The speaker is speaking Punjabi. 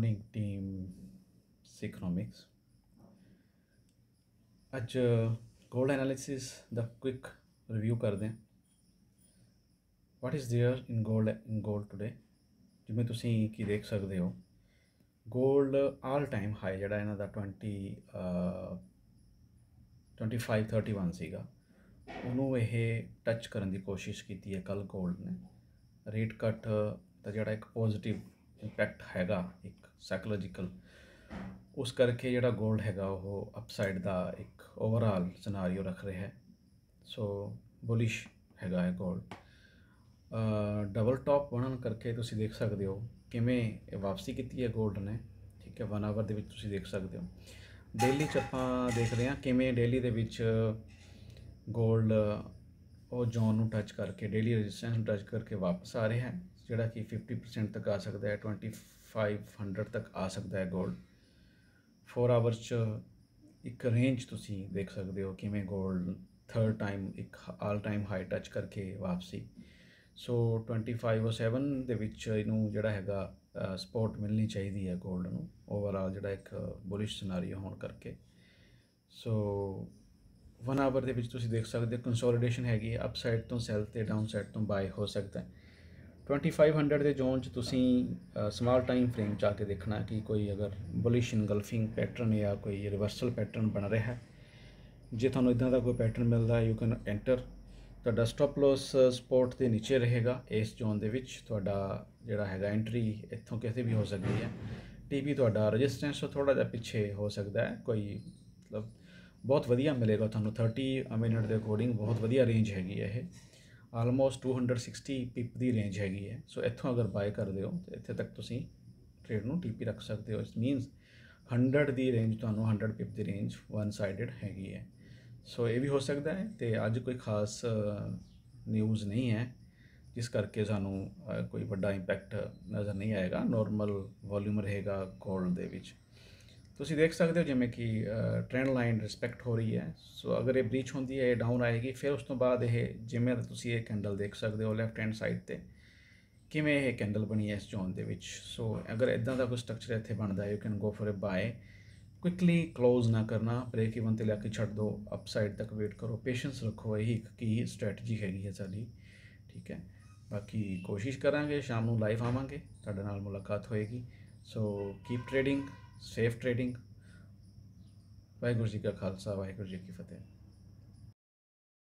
Morning team Economics. अच्छा gold analysis the quick review कर दें what is there in gold in gold today ਜਿਵੇਂ ਤੁਸੀਂ ਕੀ ਦੇਖ ਸਕਦੇ ਹੋ ਗੋਲਡ ਆਲ ਟਾਈਮ ਹਾਈ ਜਿਹੜਾ ਇਹਨਾਂ ਦਾ 20 25 31 ਸੀਗਾ ਉਹਨੂੰ ਇਹ ਟੱਚ ਕਰਨ ਦੀ ਕੋਸ਼ਿਸ਼ ਕੀਤੀ ਹੈ ਕੱਲ ਗੋਲਡ ਨੇ ਰੇਟ ਕੱਟ ਤਾਂ ਜਿਹੜਾ ਇੱਕ ਪੋਜ਼ਿਟਿਵ ਇੰਪੈਕਟ ਹੈਗਾ ਇੱਕ ਸਾਈਕੋਲੋਜੀਕਲ ਉਸ ਕਰਕੇ ਜਿਹੜਾ 골ਡ ਹੈਗਾ ਉਹ ਅਪਸਾਈਡ ਦਾ ਇੱਕ ਓਵਰਆਲ ਸਿਨੈਰੀਓ ਰੱਖ ਰਿਹਾ ਹੈ ਸੋ ਬੁਲਿਸ਼ ਹੈਗਾ ਹੈ 골ਡ ਡਬਲ ਟਾਪ ਬਣਨ ਕਰਕੇ ਤੁਸੀਂ ਦੇਖ ਸਕਦੇ ਹੋ ਕਿਵੇਂ ਵਾਪਸੀ ਕੀਤੀ ਹੈ 골ਡ ਨੇ ਠੀਕ ਹੈ 1 ਆਵਰ ਦੇ ਵਿੱਚ ਤੁਸੀਂ ਦੇਖ ਸਕਦੇ ਹੋ ਡੇਲੀ ਚ ਆਪਾਂ ਦੇਖ ਰਹੇ ਹਾਂ ਕਿਵੇਂ ਡੇਲੀ ਦੇ ਵਿੱਚ 골ਡ ਉਹ ਜ਼ੋਨ ਨੂੰ ਟੱਚ ਕਰਕੇ ਡੇਲੀ ਰੈਜ਼ਿਸਟੈਂਸ ਨੂੰ ਟੱਚ ਕਰਕੇ ਵਾਪਸ ਆ ਰਿਹਾ ਹੈ ਜਿਹੜਾ ਕਿ 50% ਤੱਕ ਆ ਸਕਦਾ ਹੈ 2500 ਤੱਕ ਆ ਸਕਦਾ ਹੈ ਗੋਲਡ 4 ਆਵਰ ਚ ਇੱਕ ਰੇਂਜ ਤੁਸੀਂ ਦੇਖ ਸਕਦੇ ਹੋ ਕਿਵੇਂ ਗੋਲਡ ਥਰਡ ਟਾਈਮ ਇੱਕ ਆਲ ਟਾਈਮ ਹਾਈ ਟੱਚ ਕਰਕੇ ਵਾਪਸੀ ਸੋ 2507 ਦੇ ਵਿੱਚ ਇਹਨੂੰ ਜਿਹੜਾ ਹੈਗਾ ਸਪੋਰਟ ਮਿਲਣੀ ਚਾਹੀਦੀ ਹੈ 골ਡ ਨੂੰ ਓਵਰਆਲ ਜਿਹੜਾ ਇੱਕ ਬੁਲਿਸ਼ ਸਿਨੈਰੀਓ ਹੋਣ ਕਰਕੇ ਸੋ 1 ਆਵਰ ਦੇ ਵਿੱਚ ਤੁਸੀਂ ਦੇਖ ਸਕਦੇ ਹੋ ਕੰਸੋਲੀਡੇਸ਼ਨ ਹੈਗੀ ਅਪਸਾਈਡ ਤੋਂ ਸੈਲ ਤੇ ਡਾਊਨਸਾਈਡ ਤੋਂ ਬਾਈ ਹੋ ਸਕਦਾ ਹੈ 2500 ਦੇ ਜ਼ੋਨ 'ਚ ਤੁਸੀਂ ਸਮਾਲ ਟਾਈਮ ਫਰੇਮ 'ਚ ਆ ਕੇ ਦੇਖਣਾ ਕਿ ਕੋਈ ਅਗਰ ਬੁਲਿਸ਼ ਇਨਗਲਫਿੰਗ ਪੈਟਰਨ ਜਾਂ ਕੋਈ ਰਿਵਰਸਲ ਪੈਟਰਨ ਬਣ ਰਿਹਾ ਹੈ ਜੇ ਤੁਹਾਨੂੰ ਇਦਾਂ ਦਾ ਕੋਈ ਪੈਟਰਨ ਮਿਲਦਾ ਯੂ ਕੈਨ ਐਂਟਰ ਤੁਹਾਡਾ ਸਟਾਪ ਲਾਸ ਸਪੋਰਟ ਦੇ ਨੀਚੇ ਰਹੇਗਾ ਇਸ ਜ਼ੋਨ ਦੇ ਵਿੱਚ ਤੁਹਾਡਾ ਜਿਹੜਾ ਹੈਗਾ ਐਂਟਰੀ ਇੱਥੋਂ ਕਿਸੇ ਵੀ ਹੋ ਸਕਦੀ ਹੈ ਟੀਪੀ ਤੁਹਾਡਾ ਰੈਜ਼ਿਸਟੈਂਸ ਤੋਂ ਥੋੜਾ ਜਿਹਾ ਪਿੱਛੇ ਹੋ ਸਕਦਾ ਹੈ ਕੋਈ ਮਤਲਬ ਬਹੁਤ ਵਧੀਆ ਮਿਲੇਗਾ ਤੁਹਾਨੂੰ 30 ਮਿੰਟ ਦੇ ਅਕੋਰਡਿੰਗ ਬਹੁਤ ਵਧੀਆ ਰੇਂਜ ਹੈਗੀ ਹੈ ਇਹ ਆਲਮੋਸਟ 260 ਪਿਪ ਦੀ ਰੇਂਜ ਹੈਗੀ ਹੈ ਸੋ ਇੱਥੋਂ ਅਗਰ ਬਾਏ ਕਰਦੇ ਹੋ ਤੇ ਇੱਥੇ ਤੱਕ ਤੁਸੀਂ ਟ੍ਰੇਡ ਨੂੰ ਟੀਪੀ ਰੱਖ ਸਕਦੇ ਹੋ ਇਟ ਮੀਨਸ 100 ਦੀ ਰੇਂਜ ਤੁਹਾਨੂੰ 100 ਪਿਪ ਦੀ ਰੇਂਜ ਵਨ ਸਾਈਡਡ ਹੈਗੀ ਹੈ ਸੋ ਇਹ ਵੀ ਹੋ ਸਕਦਾ ਹੈ ਤੇ ਅੱਜ ਕੋਈ ਖਾਸ ਨਿਊਜ਼ ਨਹੀਂ ਹੈ ਜਿਸ ਕਰਕੇ ਸਾਨੂੰ ਕੋਈ ਵੱਡਾ ਇੰਪੈਕਟ ਨਜ਼ਰ ਨਹੀਂ ਆਏਗਾ ਨਾਰਮਲ ਵੋਲਿਊਮ ਰਹੇਗਾ ਕੋਲ ਦੇ ਵਿੱਚ ਤੁਸੀਂ ਦੇਖ ਸਕਦੇ ਹੋ ਜਿਵੇਂ ਕਿ ਟ੍ਰੈਂਡ ਲਾਈਨ ਰਿਸਪੈਕਟ ਹੋ ਰਹੀ ਹੈ ਸੋ ਅਗਰ ਇਹ ਬ੍ਰੀਚ ਹੁੰਦੀ ਹੈ ਇਹ ਡਾਊਨ ਆਏਗੀ ਫਿਰ ਉਸ ਤੋਂ ਬਾਅਦ ਇਹ ਜਿਵੇਂ ਤੁਸੀਂ ਇਹ ਕੈਂਡਲ ਦੇਖ ਸਕਦੇ ਹੋ ਲੈਫਟ ਹੈਂਡ ਸਾਈਡ ਤੇ ਕਿਵੇਂ ਇਹ ਕੈਂਡਲ ਬਣੀ ਹੈ ਇਸ ਜ਼ੋਨ ਦੇ ਵਿੱਚ ਸੋ ਅਗਰ ਇਦਾਂ ਦਾ ਕੋਈ ਸਟਰਕਚਰ ਇੱਥੇ ਬਣਦਾ ਹੈ you can go for a buy quickly close ਨਾ ਕਰਨਾ ਬ੍ਰੇਕ ਇਵਨ ਤੇ ਲੈ ਕੇ ਛੱਡ ਦਿਓ ਅਪਸਾਈਡ ਤੱਕ ਵੇਟ ਕਰੋ ਪੇਸ਼ੈਂਸ ਰੱਖੋ ਇਹ ਇੱਕ ਕੀ ਸਟ੍ਰੈਟਜੀ ਹੈਗੀ ਹੈ ਸਾਡੀ ਠੀਕ ਹੈ ਬਾਕੀ ਕੋਸ਼ਿਸ਼ ਕਰਾਂਗੇ ਸ਼ਾਮ ਨੂੰ ਲਾਈਵ ਆਵਾਂਗੇ ਤੁਹਾਡੇ ਨਾਲ ਮੁਲਾਕਾਤ ਹੋਏਗੀ so keep trading safe trading Waheguru ji ਕਾ ਖਾਲਸਾ ਵਾਹਿਗੁਰੂ ਜੀ ਕੀ ਫਤਿਹ